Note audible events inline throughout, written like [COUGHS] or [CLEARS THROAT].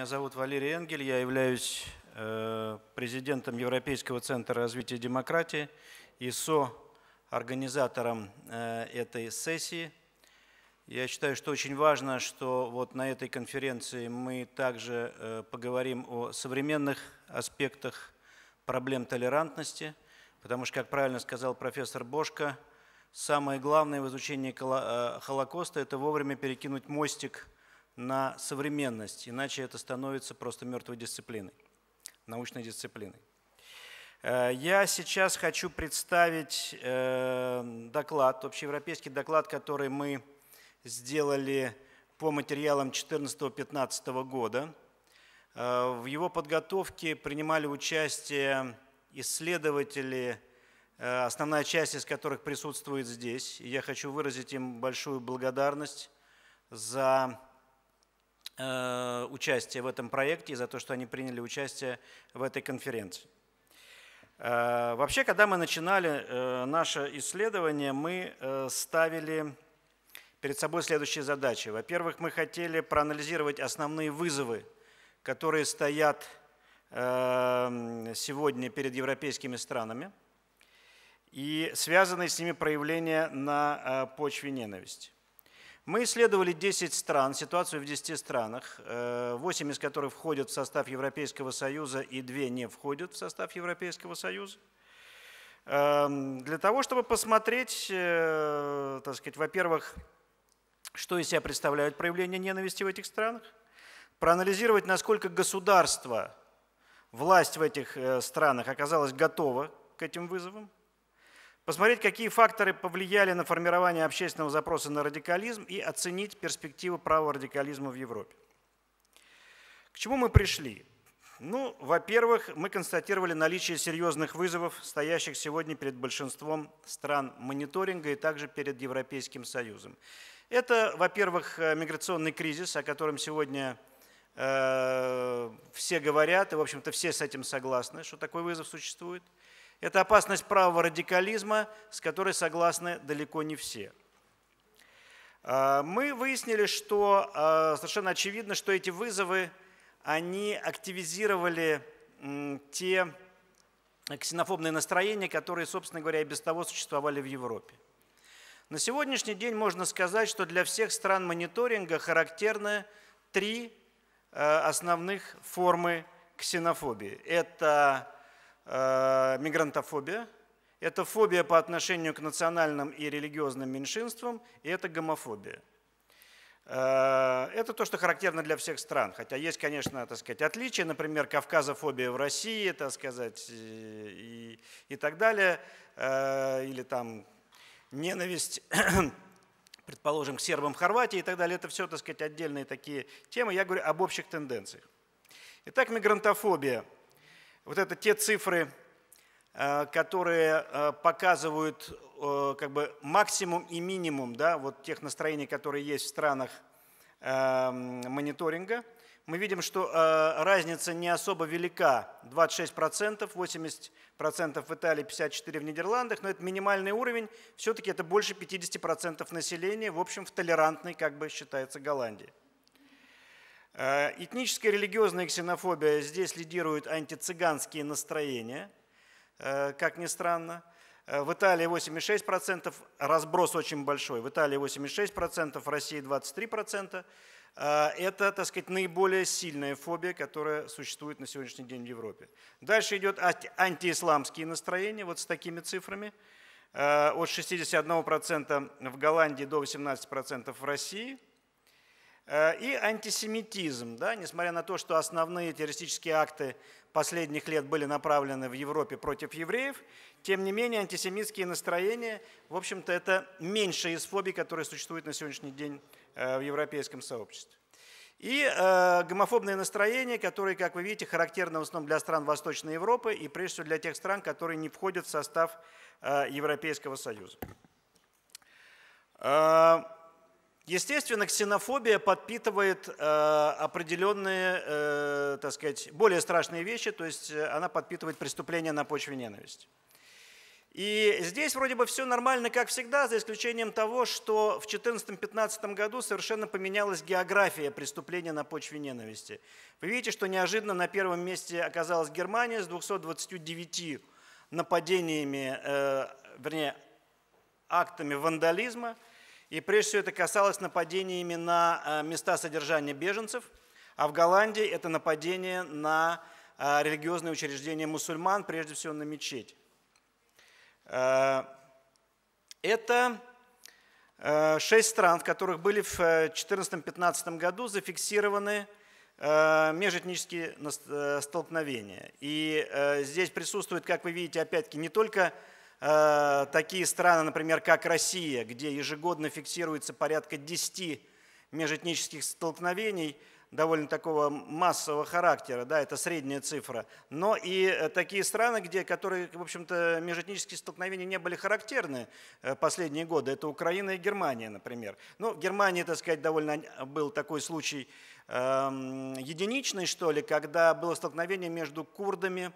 Меня зовут Валерий Энгель, я являюсь э, президентом Европейского центра развития демократии и организатором э, этой сессии. Я считаю, что очень важно, что вот на этой конференции мы также э, поговорим о современных аспектах проблем толерантности, потому что, как правильно сказал профессор Бошко, самое главное в изучении Холокоста – это вовремя перекинуть мостик – на современность, иначе это становится просто мертвой дисциплиной, научной дисциплиной. Э, я сейчас хочу представить э, доклад, общеевропейский доклад, который мы сделали по материалам 2014-2015 года. Э, в его подготовке принимали участие исследователи, основная часть из которых присутствует здесь. И я хочу выразить им большую благодарность за Э, участие в этом проекте и за то, что они приняли участие в этой конференции. Э, вообще, когда мы начинали э, наше исследование, мы ставили перед собой следующие задачи. Во-первых, мы хотели проанализировать основные вызовы, которые стоят сегодня перед европейскими странами и связанные с ними проявления на почве ненависти. Мы исследовали 10 стран, ситуацию в 10 странах, 8 э, из которых входят в состав Европейского Союза и 2 не входят в состав Европейского Союза. Эм, для того, чтобы посмотреть, э, так сказать, во-первых, что из себя представляют проявления ненависти в этих странах, проанализировать, насколько государство, власть в этих э, странах оказалась готова к этим вызовам, посмотреть, какие факторы повлияли на формирование общественного запроса на радикализм и оценить перспективы права радикализма в Европе. К чему мы пришли? Ну, во-первых, мы констатировали наличие серьезных вызовов, стоящих сегодня перед большинством стран мониторинга и также перед Европейским Союзом. Это, во-первых, э, миграционный кризис, о котором сегодня э, все говорят, и, в общем-то, все с этим согласны, что такой вызов существует – это опасность правого радикализма, с которой согласны далеко не все. А, мы выяснили, что а, совершенно очевидно, что эти вызовы, они активизировали те ксенофобные настроения, которые, собственно говоря, и без того существовали в Европе. На сегодняшний день можно сказать, что для всех стран мониторинга характерны три а, основных формы ксенофобии. Это Э, мигрантофобия, это фобия по отношению к национальным и религиозным меньшинствам, и это гомофобия. Э, это то, что характерно для всех стран. Хотя есть, конечно, так сказать, отличия, например, кавказофобия в России, так сказать, и, и так далее, э, или там ненависть, [COUGHS] предположим, к сербам Хорватии и так далее. Это все, так сказать, отдельные такие темы. Я говорю об общих тенденциях. Итак, мигрантофобия – вот это те цифры, э, которые э, показывают э, как бы максимум и минимум да, вот тех настроений, которые есть в странах эм, мониторинга. Мы видим, что разница не особо велика, 26%, 80% в Италии, 54% в Нидерландах, но это минимальный уровень, все-таки это больше 50% населения, в общем, в толерантной, как бы считается, Голландии. Э, этническая и религиозная ксенофобия, здесь лидируют антицыганские настроения, э, как ни странно. Э, в Италии 8,6%, разброс очень большой. В Италии 8,6%, в России 23%. Это, так сказать, наиболее сильная фобия, которая существует на сегодняшний день в Европе. Дальше идет антиисламские настроения, вот с такими цифрами. От 61% в Голландии до 18% в России – Э, и антисемитизм, да, несмотря на то, что основные террористические акты последних лет были направлены в Европе против евреев, тем не менее антисемитские настроения, в общем-то, это меньше из фобий, которые существуют на сегодняшний день э, в европейском сообществе. И э, гомофобные настроения, которые, как вы видите, характерны в основном для стран Восточной Европы и прежде всего для тех стран, которые не входят в состав э, Европейского Союза. Э, Естественно, ксенофобия подпитывает э, определенные, э, так сказать, более страшные вещи, то есть э, она подпитывает преступления на почве ненависти. И здесь вроде бы все нормально, как всегда, за исключением того, что в 2014-2015 году совершенно поменялась география преступления на почве ненависти. Вы видите, что неожиданно на первом месте оказалась Германия с 229 нападениями, э, вернее, актами вандализма – и прежде всего это касалось нападений именно э, места содержания беженцев, а в Голландии это нападение на э, религиозные учреждения мусульман, прежде всего на мечеть. Э, это шесть стран, в которых были в 2014-2015 году зафиксированы межэтнические столкновения. И здесь присутствует, как вы видите, опять-таки не только Э, такие страны, например, как Россия, где ежегодно фиксируется порядка 10 межэтнических столкновений, довольно такого массового характера, да, это средняя цифра, но и э, такие страны, где, которые, в общем-то, межэтнические столкновения не были характерны э, последние годы, это Украина и Германия, например. Ну, в Германии, так сказать, довольно был такой случай э, единичный, что ли, когда было столкновение между курдами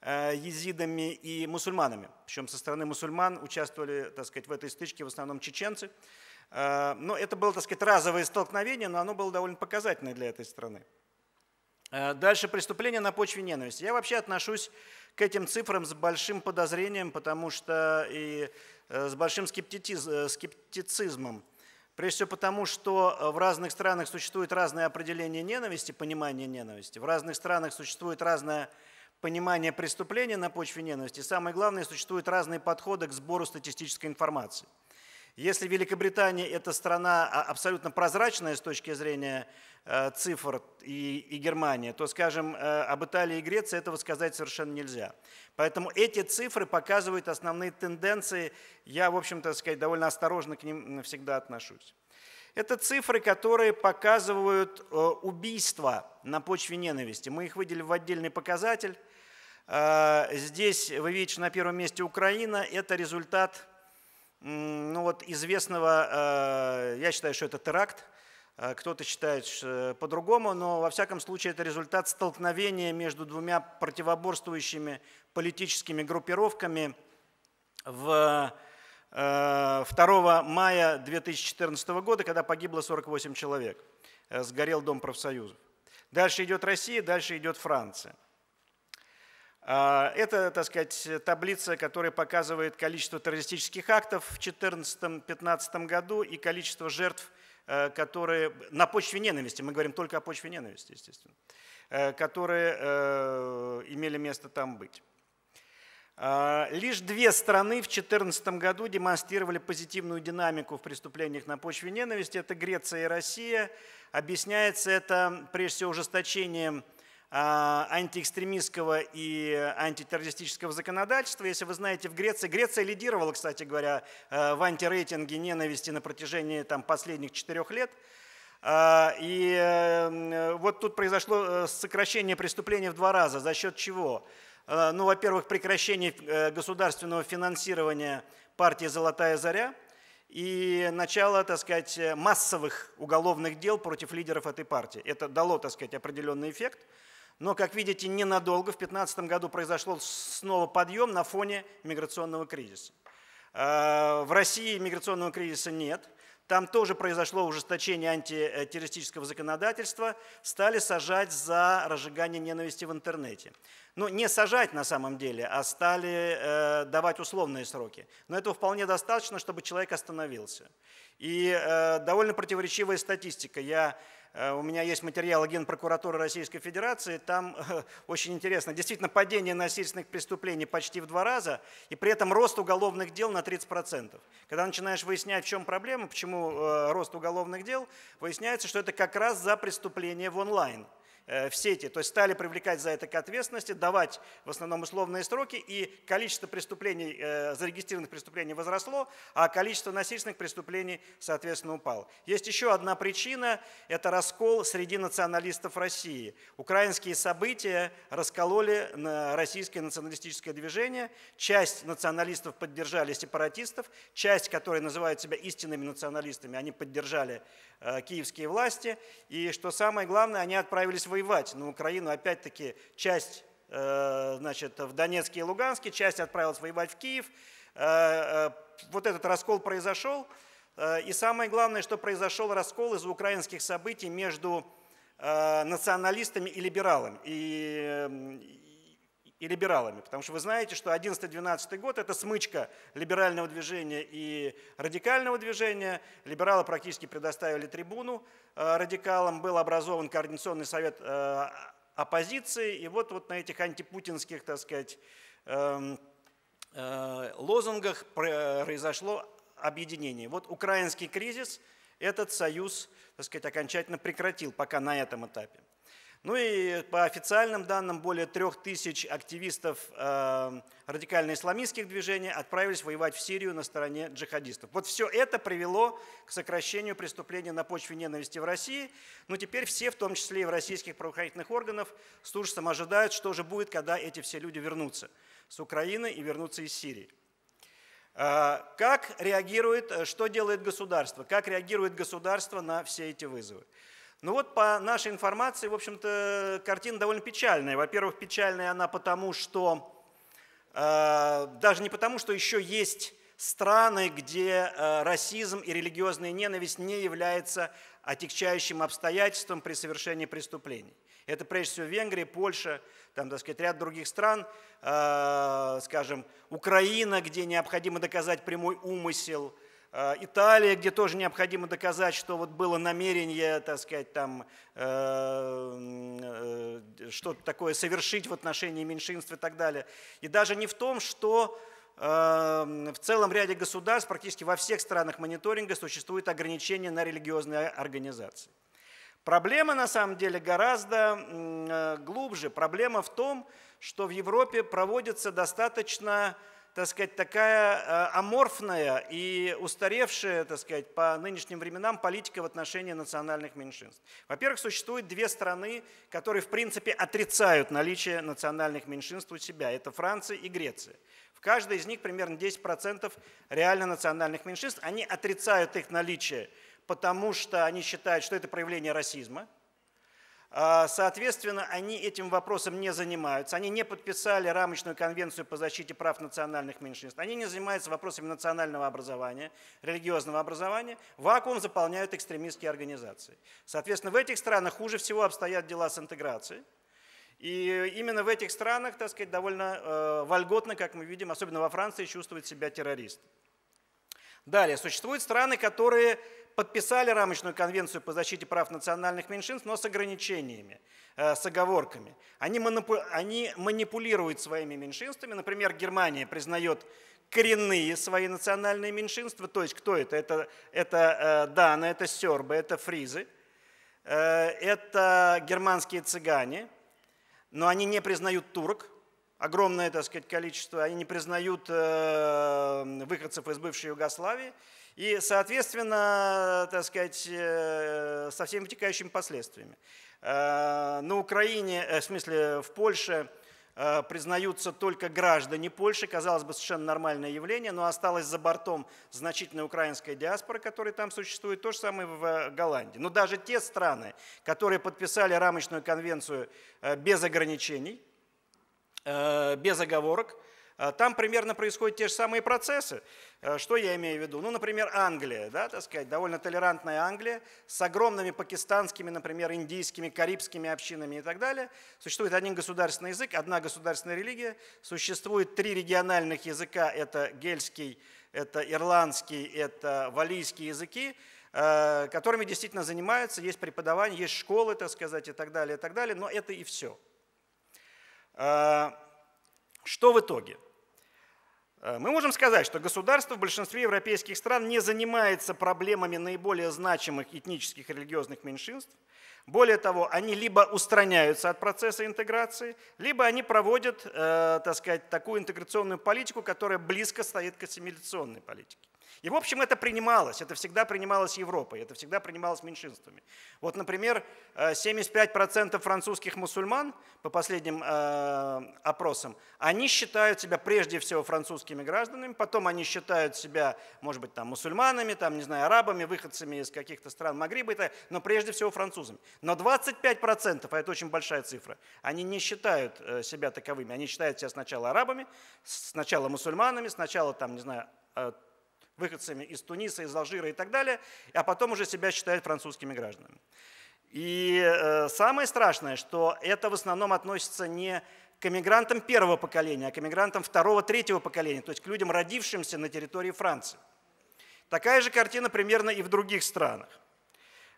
Э, езидами и мусульманами. Причем со стороны мусульман участвовали так сказать, в этой стычке в основном чеченцы. Э, но это было, так сказать, разовое столкновение, но оно было довольно показательное для этой страны. Э, дальше преступление на почве ненависти. Я вообще отношусь к этим цифрам с большим подозрением, потому что и с большим скептицизмом. Прежде всего потому, что в разных странах существует разное определение ненависти, понимание ненависти. В разных странах существует разное понимания преступления на почве ненависти, самое главное, существуют разные подходы к сбору статистической информации. Если Великобритания – это страна а, абсолютно прозрачная с точки зрения э, цифр и, и Германия, то, скажем, э, об Италии и Греции этого сказать совершенно нельзя. Поэтому эти цифры показывают основные тенденции. Я, в общем-то, сказать, довольно осторожно к ним всегда отношусь. Это цифры, которые показывают э, убийства на почве ненависти. Мы их выделили в отдельный показатель. Э, здесь вы видите, что на первом месте Украина. Это результат ну вот, известного, э, я считаю, что это теракт, кто-то считает по-другому, но во всяком случае это результат столкновения между двумя противоборствующими политическими группировками в 2 э, мая 2014 года, когда погибло 48 человек. Э, сгорел Дом профсоюзов. Дальше идет Россия, дальше идет Франция. Э, это, так сказать, таблица, которая показывает количество террористических актов в 2014-2015 году и количество жертв, которые на почве ненависти, мы говорим только о почве ненависти, естественно, которые имели место там быть. А, лишь две страны в 2014 году демонстрировали позитивную динамику в преступлениях на почве ненависти. Это Греция и Россия. Объясняется это прежде всего ужесточением а, антиэкстремистского и антитеррористического законодательства. Если вы знаете, в Греции, Греция лидировала, кстати говоря, э, в антирейтинге ненависти на протяжении там, последних четырех лет. А, и э, вот тут произошло э, сокращение преступления в два раза. За счет чего? За счет чего? Э, ну, во-первых, прекращение э, государственного финансирования партии «Золотая заря» и начало, так сказать, массовых уголовных дел против лидеров этой партии. Это дало, так сказать, определенный эффект. Но, как видите, ненадолго. В 2015 году произошел снова подъем на фоне миграционного кризиса. Э, в России миграционного кризиса нет. Там тоже произошло ужесточение антитеррористического законодательства, стали сажать за разжигание ненависти в интернете. Ну, не сажать на самом деле, а стали э, давать условные сроки. Но этого вполне достаточно, чтобы человек остановился. И э, довольно противоречивая статистика. Я Э, у меня есть материалы Генпрокуратуры Российской Федерации, там э, очень интересно, действительно падение насильственных преступлений почти в два раза, и при этом рост уголовных дел на 30%. Когда начинаешь выяснять, в чем проблема, почему э, рост уголовных дел, выясняется, что это как раз за преступление в онлайн – Э, в сети. То есть стали привлекать за это к ответственности, давать в основном условные сроки, и количество преступлений, э, зарегистрированных преступлений возросло, а количество насильственных преступлений, соответственно, упало. Есть еще одна причина – это раскол среди националистов России. Украинские события раскололи на российское националистическое движение. Часть националистов поддержали сепаратистов, часть, которые называют себя истинными националистами, они поддержали э, киевские власти. И что самое главное, они отправились в воевать, но Украину опять-таки часть э, значит, в Донецке и Луганске, часть отправилась воевать в Киев. Э, э, вот этот раскол произошел. И самое главное, что произошел раскол из-за украинских событий между националистами и либералами. И и либералами. Потому что вы знаете, что 11-12 год – это смычка либерального движения и радикального движения. Либералы практически предоставили трибуну э, радикалам. Был образован Координационный совет э, оппозиции. И вот, вот на этих антипутинских, так сказать, эм, э, лозунгах произошло объединение. Вот украинский кризис этот союз, так сказать, окончательно прекратил пока на этом этапе. Ну и по официальным данным более трех тысяч активистов э, радикально-исламистских движений отправились воевать в Сирию на стороне джихадистов. Вот все это привело к сокращению преступлений на почве ненависти в России, но ну, теперь все, в том числе и в российских правоохранительных органов, с ужасом ожидают, что же будет, когда эти все люди вернутся с Украины и вернутся из Сирии. Э, как реагирует, э, что делает государство? Как реагирует государство на все эти вызовы? Ну вот по нашей информации, в общем-то, картина довольно печальная. Во-первых, печальная она потому, что э, даже не потому, что еще есть страны, где э, расизм и религиозная ненависть не является отягчающим обстоятельством при совершении преступлений. Это прежде всего Венгрия, Польша, там, так сказать, ряд других стран, э, скажем, Украина, где необходимо доказать прямой умысел – Э, Италия, где тоже необходимо доказать, что вот было намерение, так сказать, там э, э, что-то такое совершить в отношении меньшинств и так далее. И даже не в том, что в целом ряде государств, практически во всех странах мониторинга существует ограничение на религиозные организации. Проблема на самом деле гораздо глубже. Проблема в том, что в Европе проводится достаточно так сказать, такая э, аморфная и устаревшая, так сказать, по нынешним временам политика в отношении национальных меньшинств. Во-первых, существует две страны, которые, в принципе, отрицают наличие национальных меньшинств у себя. Это Франция и Греция. В каждой из них примерно 10% реально национальных меньшинств. Они отрицают их наличие, потому что они считают, что это проявление расизма – а, соответственно, они этим вопросом не занимаются. Они не подписали рамочную конвенцию по защите прав национальных меньшинств. Они не занимаются вопросами национального образования, религиозного образования. Вакуум заполняют экстремистские организации. Соответственно, в этих странах хуже всего обстоят дела с интеграцией. И именно в этих странах, так сказать, довольно э, вольготно, как мы видим, особенно во Франции, чувствуют себя террористы. Далее, существуют страны, которые подписали рамочную конвенцию по защите прав национальных меньшинств, но с ограничениями, э, с оговорками. Они, манипу... они манипулируют своими меньшинствами. Например, Германия признает коренные свои национальные меньшинства. То есть кто это? Это, это э, даны, это сербы, это фризы, э, это германские цыгане. Но они не признают турок, огромное так сказать, количество, они не признают выходцев из бывшей Югославии. И, соответственно, так сказать, э, со всеми вытекающими последствиями. Э, на Украине, э, в смысле, в Польше признаются только граждане Польши, казалось бы, совершенно нормальное явление, но осталось за бортом значительная украинская диаспора, которая там существует, то же самое в Голландии. Но даже те страны, которые подписали рамочную конвенцию без ограничений, без оговорок, а, там примерно происходят те же самые процессы. А, что я имею в виду? Ну, например, Англия, да, так сказать, довольно толерантная Англия с огромными пакистанскими, например, индийскими, карибскими общинами и так далее. Существует один государственный язык, одна государственная религия, существует три региональных языка, это гельский, это ирландский, это валийские языки, а, которыми действительно занимаются, есть преподавание, есть школы, так сказать, и так далее, и так далее, но это и все. Что в итоге? Э, мы можем сказать, что государство в большинстве европейских стран не занимается проблемами наиболее значимых этнических и религиозных меньшинств. Более того, они либо устраняются от процесса интеграции, либо они проводят э, так сказать, такую интеграционную политику, которая близко стоит к ассимиляционной политике. И, в общем, это принималось, это всегда принималось Европой, это всегда принималось меньшинствами. Вот, например, 75% э, французских мусульман, по последним э, опросам, они считают себя прежде всего французскими гражданами, потом они считают себя, может быть, там, мусульманами, там, не знаю, арабами, выходцами из каких-то стран Магриба, но прежде всего французами. Но 25%, а это очень большая цифра, они не считают э, себя таковыми, они считают себя сначала арабами, сначала мусульманами, сначала, там, не знаю, выходцами из Туниса, из Алжира и так далее, а потом уже себя считают французскими гражданами. И э, самое страшное, что это в основном относится не к эмигрантам первого поколения, а к эмигрантам второго, третьего поколения, то есть к людям, родившимся на территории Франции. Такая же картина примерно и в других странах.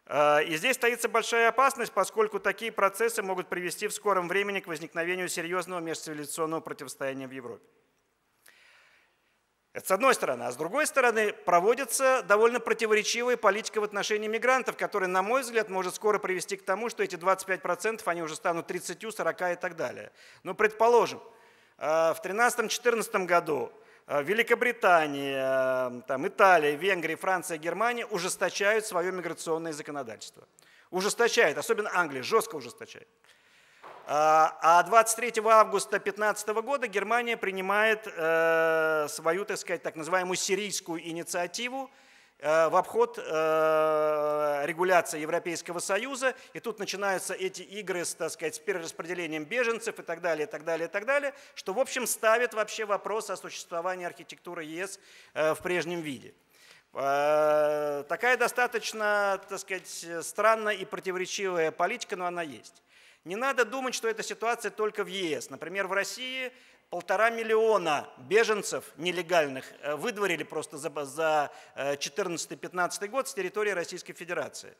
Э, и здесь стоится большая опасность, поскольку такие процессы могут привести в скором времени к возникновению серьезного межцивилизационного противостояния в Европе. Это с одной стороны. А с другой стороны, проводится довольно противоречивая политика в отношении мигрантов, которая, на мой взгляд, может скоро привести к тому, что эти 25% они уже станут 30, 40 и так далее. Но ну, предположим, э, в 2013-2014 году э, Великобритания, э, там, Италия, Венгрия, Франция, Германия ужесточают свое миграционное законодательство. Ужесточают, особенно Англия, жестко ужесточает. А 23 а августа 2015 года Германия принимает э, свою, так сказать, так называемую сирийскую инициативу, э, в обход э, регуляции Европейского Союза. И тут начинаются эти игры так сказать, с перераспределением беженцев и так далее, и так далее, и так далее, что, в общем, ставит вообще вопрос о существовании архитектуры ЕС в прежнем виде. Такая достаточно, так сказать, странная и противоречивая политика, но она есть. Не надо думать, что эта ситуация только в ЕС. Например, в России полтора миллиона беженцев нелегальных э, выдворили просто за 2014-2015 э, год с территории Российской Федерации.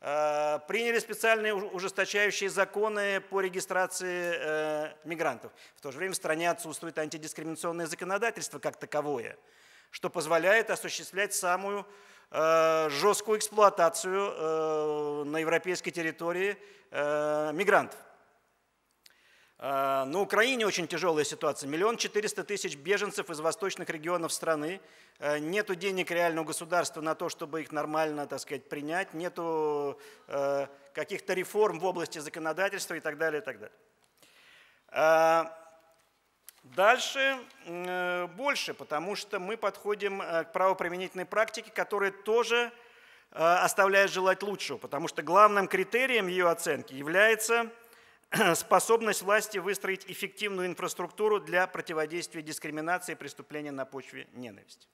Э, приняли специальные ужесточающие законы по регистрации мигрантов. В то же время в стране отсутствует антидискриминационное законодательство как таковое, что позволяет осуществлять самую Э, жесткую эксплуатацию э, на европейской территории э, мигрантов. На Украине очень тяжелая ситуация. Миллион четыреста тысяч беженцев из восточных регионов страны. Нету денег реального государства на то, чтобы их нормально, так сказать, принять. Нету каких-то реформ в области законодательства и так далее, и так далее. Дальше э, больше, потому что мы подходим э, к правоприменительной практике, которая тоже э, оставляет желать лучшего, потому что главным критерием ее оценки является [CLEARS THROAT] способность власти выстроить эффективную инфраструктуру для противодействия дискриминации и преступления на почве ненависти.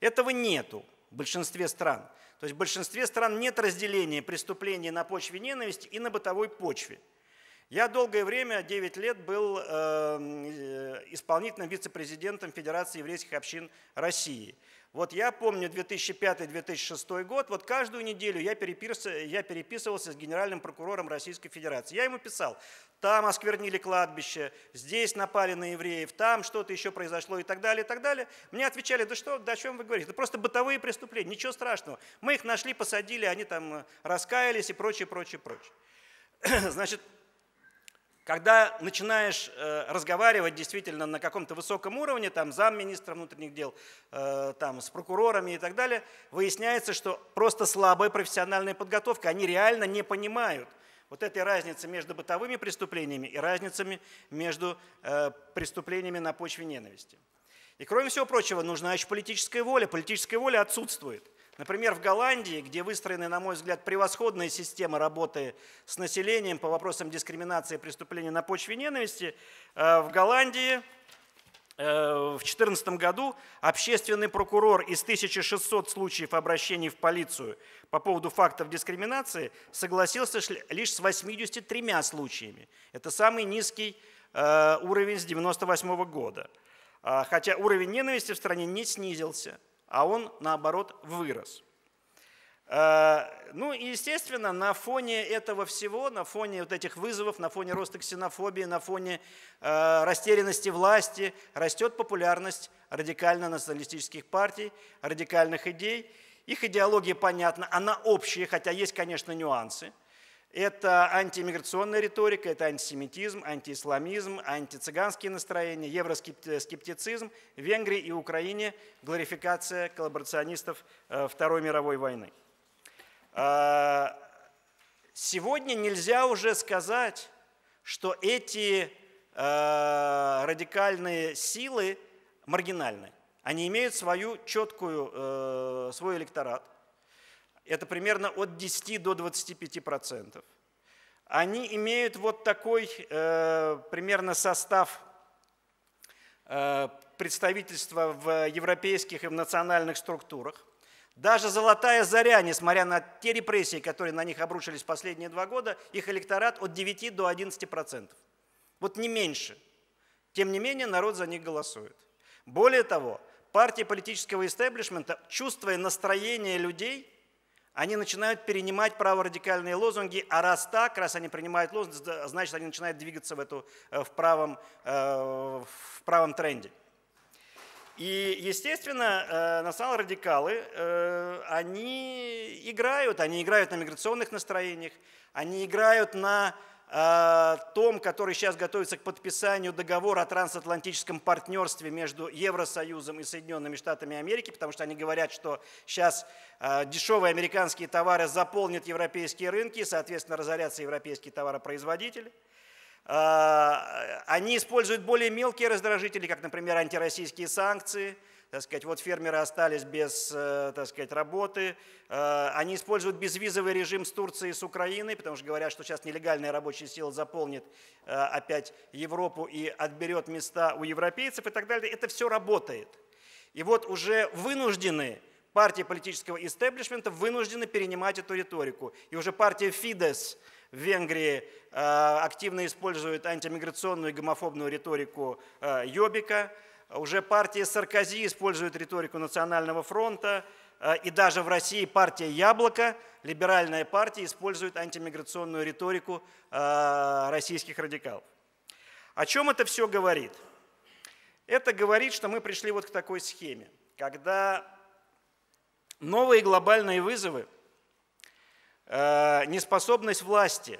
Этого нету в большинстве стран. То есть в большинстве стран нет разделения преступлений на почве ненависти и на бытовой почве – я долгое время, 9 лет, был эм, э, исполнительным вице-президентом Федерации еврейских общин России. Вот я помню 2005-2006 год, вот каждую неделю я переписывался, я переписывался с генеральным прокурором Российской Федерации. Я ему писал, там осквернили кладбище, здесь напали на евреев, там что-то еще произошло и так далее, и так далее. Мне отвечали, да что, да о чем вы говорите, это просто бытовые преступления, ничего страшного. Мы их нашли, посадили, они там э, раскаялись и прочее, прочее, прочее. [CLEARS THROAT] Значит, когда начинаешь э, разговаривать действительно на каком-то высоком уровне, там замминистра внутренних дел, э, там с прокурорами и так далее, выясняется, что просто слабая профессиональная подготовка, они реально не понимают вот этой разницы между бытовыми преступлениями и разницами между э, преступлениями на почве ненависти. И кроме всего прочего, нужна еще политическая воля. Политическая воля отсутствует. Например, в Голландии, где выстроены, на мой взгляд, превосходные системы работы с населением по вопросам дискриминации и преступления на почве ненависти, э, в Голландии э, в 2014 году общественный прокурор из 1600 случаев обращений в полицию по поводу фактов дискриминации согласился лишь с 83 случаями. Это самый низкий э, уровень с 1998 года. А, хотя уровень ненависти в стране не снизился – а он, наоборот, вырос. Э, ну и, естественно, на фоне этого всего, на фоне вот этих вызовов, на фоне роста ксенофобии, на фоне э, растерянности власти растет популярность радикально-националистических партий, радикальных идей. Их идеология понятна, она общая, хотя есть, конечно, нюансы – это антииммиграционная риторика, это антисемитизм, антиисламизм, антицыганские настроения, евроскептицизм, в Венгрии и Украине глорификация коллаборационистов э, Второй мировой войны. А, сегодня нельзя уже сказать, что эти э, радикальные силы маргинальны. Они имеют свою четкую, э, свой электорат, это примерно от 10 до 25 процентов. Они имеют вот такой э, примерно состав э, представительства в европейских и в национальных структурах. Даже «Золотая заря», несмотря на те репрессии, которые на них обрушились последние два года, их электорат от 9 до 11 процентов. Вот не меньше. Тем не менее, народ за них голосует. Более того, партии политического истеблишмента, чувствуя настроение людей, они начинают перенимать праворадикальные лозунги, а раз так, раз они принимают лозунги, значит, они начинают двигаться в, эту, э, в, правом, э, в правом тренде. И, естественно, э, национал-радикалы, они играют, они играют на миграционных настроениях, они играют на Э, том, который сейчас готовится к подписанию договора о трансатлантическом партнерстве между Евросоюзом и Соединенными Штатами Америки, потому что они говорят, что сейчас э, дешевые американские товары заполнят европейские рынки, соответственно, разорятся европейские товаропроизводители. Э, они используют более мелкие раздражители, как, например, антироссийские санкции – так сказать, вот фермеры остались без, э, так сказать, работы, э, они используют безвизовый режим с Турцией и с Украиной, потому что говорят, что сейчас нелегальная рабочая сила заполнит э, опять Европу и отберет места у европейцев и так далее. Это все работает. И вот уже вынуждены партии политического истеблишмента вынуждены перенимать эту риторику. И уже партия Фидес в Венгрии активно использует антимиграционную и гомофобную риторику Йобика. А уже партия Саркози использует риторику Национального фронта, э, и даже в России партия «Яблоко», либеральная партия, использует антимиграционную риторику э, российских радикалов. О чем это все говорит? Это говорит, что мы пришли вот к такой схеме, когда новые глобальные вызовы, э, неспособность власти,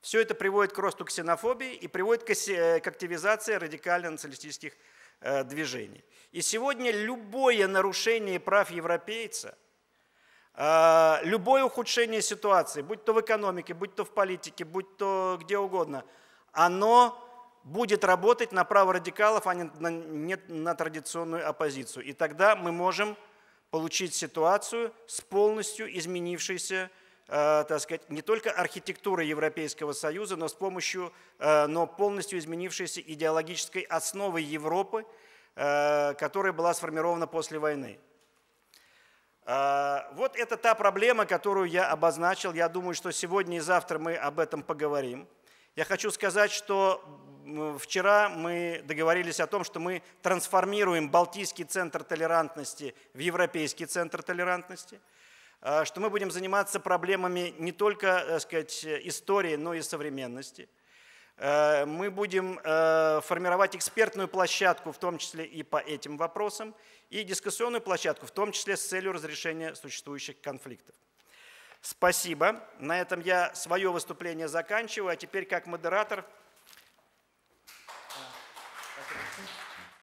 все это приводит к росту ксенофобии и приводит к активизации радикально-националистических Э, движений. И сегодня любое нарушение прав европейца, э, любое ухудшение ситуации, будь то в экономике, будь то в политике, будь то где угодно, оно будет работать на право радикалов, а не на, не на традиционную оппозицию. И тогда мы можем получить ситуацию с полностью изменившейся Э, так сказать, не только архитектура Европейского Союза, но с помощью, э, но полностью изменившейся идеологической основы Европы, э, которая была сформирована после войны. Вот это та проблема, которую я обозначил. Я думаю, что сегодня и завтра мы об этом поговорим. Я хочу сказать, что вчера мы договорились о том, что мы трансформируем Балтийский центр толерантности в Европейский центр толерантности – Э, что мы будем заниматься проблемами не только так э, сказать, истории, но и современности. Э, мы будем формировать экспертную площадку, в том числе и по этим вопросам, и дискуссионную площадку, в том числе с целью разрешения существующих конфликтов. Спасибо. На этом я свое выступление заканчиваю, а теперь как модератор –